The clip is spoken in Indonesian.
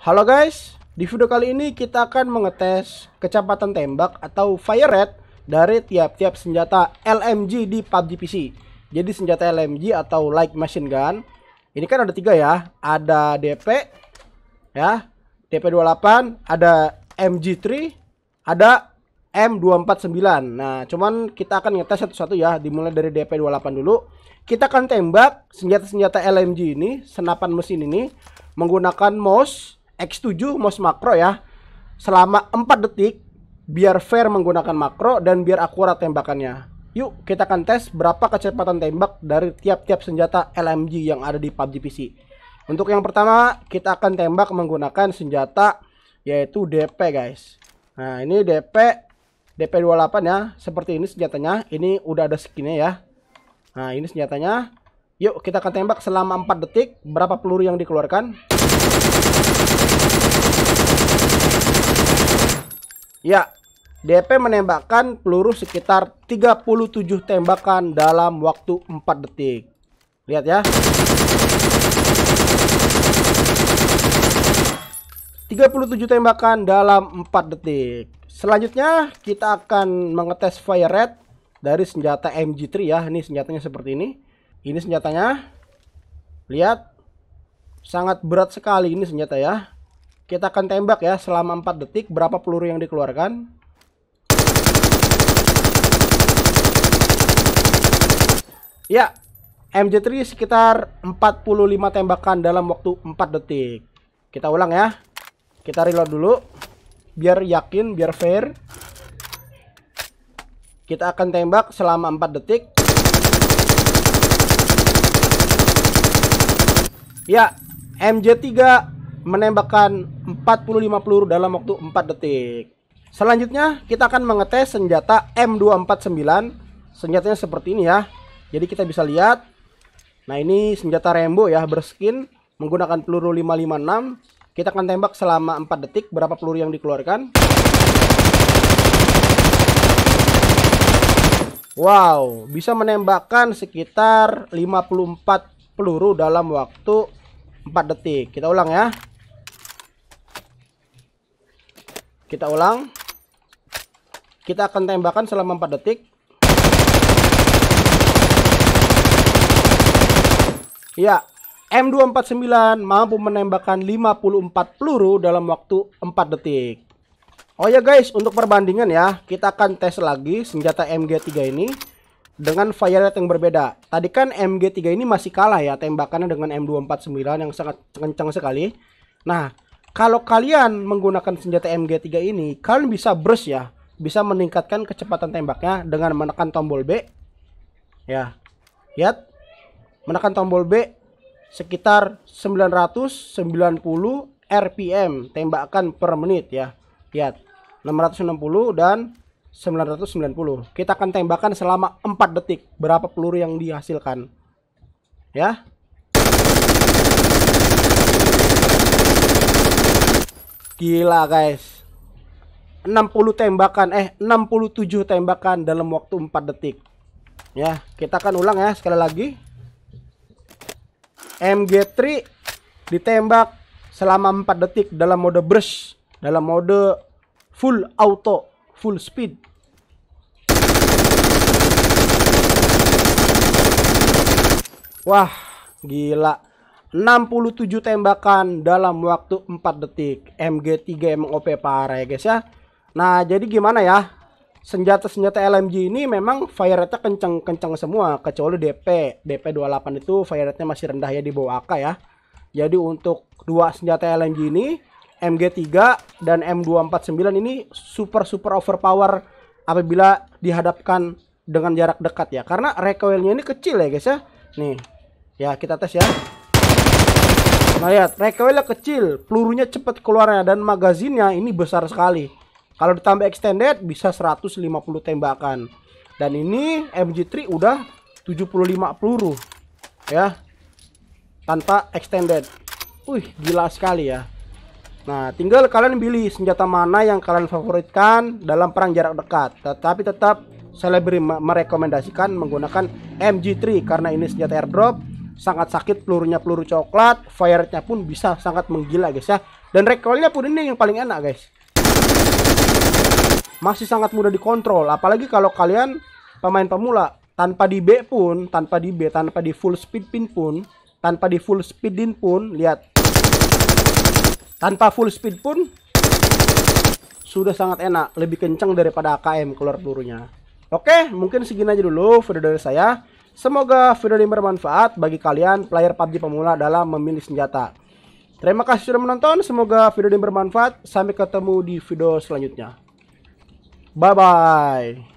Halo guys, di video kali ini kita akan mengetes kecepatan tembak atau fire rate dari tiap-tiap senjata LMG di PUBG PC. Jadi senjata LMG atau light machine gun, ini kan ada tiga ya, ada DP, ya, DP28, ada MG3, ada M249. Nah, cuman kita akan ngetes satu-satu ya, dimulai dari DP28 dulu. Kita akan tembak senjata-senjata LMG ini, senapan mesin ini, menggunakan mouse X7 mouse makro ya selama 4 detik biar fair menggunakan makro dan biar akurat tembakannya. Yuk kita akan tes berapa kecepatan tembak dari tiap-tiap senjata LMG yang ada di PUBG PC. Untuk yang pertama kita akan tembak menggunakan senjata yaitu DP guys. Nah ini DP DP28 ya seperti ini senjatanya. Ini udah ada skinnya ya. Nah ini senjatanya. Yuk kita akan tembak selama 4 detik berapa peluru yang dikeluarkan. Ya, DP menembakkan peluru sekitar 37 tembakan dalam waktu 4 detik. Lihat ya. 37 tembakan dalam 4 detik. Selanjutnya kita akan mengetes fire rate dari senjata MG3 ya. Ini senjatanya seperti ini. Ini senjatanya. Lihat sangat berat sekali ini senjata ya. Kita akan tembak ya selama 4 detik berapa peluru yang dikeluarkan. Ya, MJ3 sekitar 45 tembakan dalam waktu 4 detik. Kita ulang ya. Kita reload dulu. Biar yakin, biar fair. Kita akan tembak selama 4 detik. Ya, MJ3 menembakkan 45 peluru dalam waktu 4 detik. Selanjutnya kita akan mengetes senjata M249. Senjatanya seperti ini ya. Jadi kita bisa lihat. Nah ini senjata Rembo ya berskin menggunakan peluru 556. Kita akan tembak selama 4 detik berapa peluru yang dikeluarkan. Wow, bisa menembakkan sekitar 54 peluru dalam waktu 4 detik kita ulang ya kita ulang kita akan tembakan selama 4 detik ya M249 mampu menembakkan 54 peluru dalam waktu 4 detik Oh ya guys untuk perbandingan ya kita akan tes lagi senjata MG3 ini dengan fire rate yang berbeda. Tadi kan MG3 ini masih kalah ya tembakannya dengan M249 yang sangat kencang sekali. Nah, kalau kalian menggunakan senjata MG3 ini, kalian bisa burst ya. Bisa meningkatkan kecepatan tembaknya dengan menekan tombol B. Ya. Lihat. Menekan tombol B sekitar 990 RPM tembakan per menit ya. Lihat. 660 dan 990. Kita akan tembakan selama 4 detik berapa peluru yang dihasilkan. Ya. Gila guys. 60 tembakan eh 67 tembakan dalam waktu 4 detik. Ya, kita akan ulang ya sekali lagi. MG3 ditembak selama 4 detik dalam mode brush, dalam mode full auto full speed wah gila 67 tembakan dalam waktu 4 detik MG3 emang OP parah ya guys ya nah jadi gimana ya senjata-senjata LMG ini memang fire rate-nya kenceng-kenceng semua kecuali DP DP28 itu fire rate-nya masih rendah ya di bawah AK ya jadi untuk dua senjata LMG ini MG3 dan M249 ini super super overpower apabila dihadapkan dengan jarak dekat ya karena recoilnya ini kecil ya guys ya nih ya kita tes ya nah lihat recoilnya kecil pelurunya cepat keluarnya dan magazinnya ini besar sekali kalau ditambah extended bisa 150 tembakan dan ini MG3 udah 75 peluru ya tanpa extended wih gila sekali ya Nah, tinggal kalian pilih senjata mana yang kalian favoritkan dalam perang jarak dekat. Tetapi tetap saya lebih merekomendasikan menggunakan MG3 karena ini senjata airdrop sangat sakit pelurunya peluru coklat, fire nya pun bisa sangat menggila guys ya. Dan recoil-nya pun ini yang paling enak guys. Masih sangat mudah dikontrol, apalagi kalau kalian pemain pemula tanpa di B pun, tanpa di B, tanpa di full speed pin pun, tanpa di full speed din pun, lihat tanpa full speed pun sudah sangat enak lebih kencang daripada AKM keluar pelurunya oke mungkin segini aja dulu video dari saya semoga video ini bermanfaat bagi kalian player PUBG pemula dalam memilih senjata terima kasih sudah menonton semoga video ini bermanfaat sampai ketemu di video selanjutnya bye bye